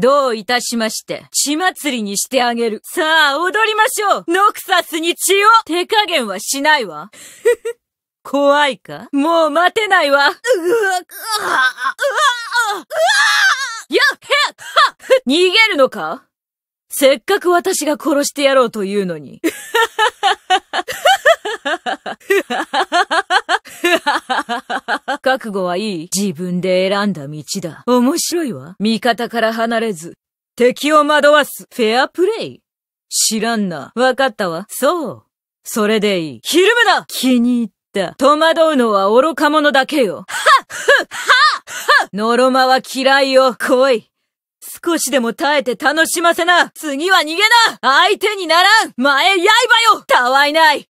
どういたしまして、血祭りにしてあげる。さあ、踊りましょうノクサスに血を手加減はしないわ。怖いかもう待てないわ。うわ、うわ、うわ、やっ、へっ、は逃げるのかせっかく私が殺してやろうというのに。覚悟はいい自分で選んだ道だ。面白いわ。味方から離れず、敵を惑わす。フェアプレイ知らんな。わかったわ。そう。それでいい。ひるむな気に入った。戸惑うのは愚か者だけよ。はっはっはっのろまは嫌いよ。来い。少しでも耐えて楽しませな次は逃げな相手にならん前刃よたわいない